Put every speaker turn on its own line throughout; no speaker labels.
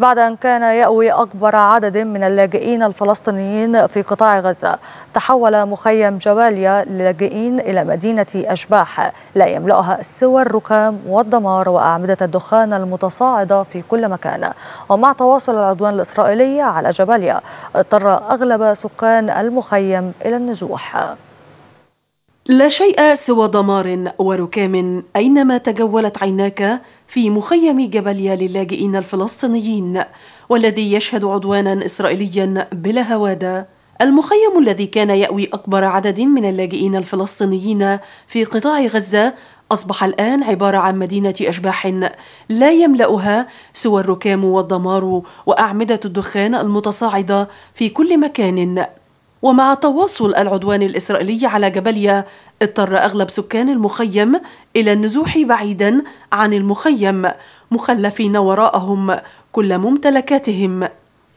بعد أن كان يأوي أكبر عدد من اللاجئين الفلسطينيين في قطاع غزة تحول مخيم جباليا للاجئين إلى مدينة أشباح لا يملأها سوى الركام والدمار وأعمدة الدخان المتصاعدة في كل مكان ومع تواصل العدوان الإسرائيلي على جباليا اضطر أغلب سكان المخيم إلى النزوح
لا شيء سوى دمار وركام اينما تجولت عيناك في مخيم جبليا للاجئين الفلسطينيين والذي يشهد عدوانا اسرائيليا بلا هواده المخيم الذي كان يأوي أكبر عدد من اللاجئين الفلسطينيين في قطاع غزة أصبح الآن عبارة عن مدينة أشباح لا يملأها سوى الركام والدمار وأعمدة الدخان المتصاعدة في كل مكان ومع تواصل العدوان الإسرائيلي على جبليا اضطر أغلب سكان المخيم إلى النزوح بعيدا عن المخيم مخلفين وراءهم كل ممتلكاتهم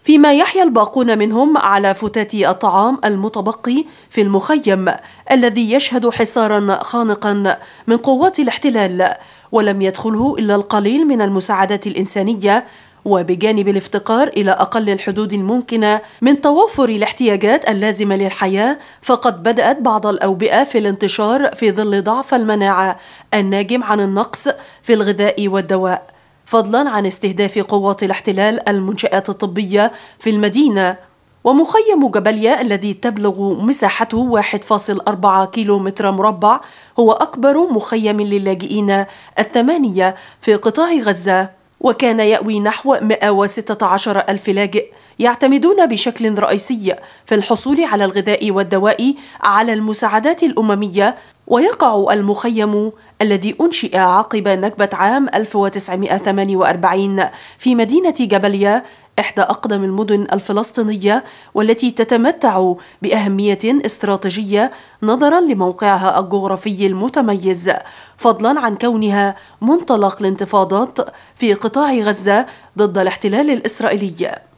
فيما يحيا الباقون منهم على فتات الطعام المتبقي في المخيم الذي يشهد حصارا خانقا من قوات الاحتلال ولم يدخله إلا القليل من المساعدات الإنسانية وبجانب الافتقار إلى أقل الحدود الممكنة من توافر الاحتياجات اللازمة للحياة فقد بدأت بعض الأوبئة في الانتشار في ظل ضعف المناعة الناجم عن النقص في الغذاء والدواء فضلا عن استهداف قوات الاحتلال المنشآت الطبية في المدينة ومخيم جبليا الذي تبلغ مساحته 1.4 متر مربع هو أكبر مخيم للاجئين الثمانية في قطاع غزة وكان يأوي نحو 116 ألف لاجئ يعتمدون بشكل رئيسي في الحصول على الغذاء والدواء على المساعدات الأممية ويقع المخيم الذي أنشئ عقب نكبة عام 1948 في مدينة جبليا إحدى أقدم المدن الفلسطينية والتي تتمتع بأهمية استراتيجية نظرا لموقعها الجغرافي المتميز فضلا عن كونها منطلق الانتفاضات في قطاع غزة ضد الاحتلال الإسرائيلي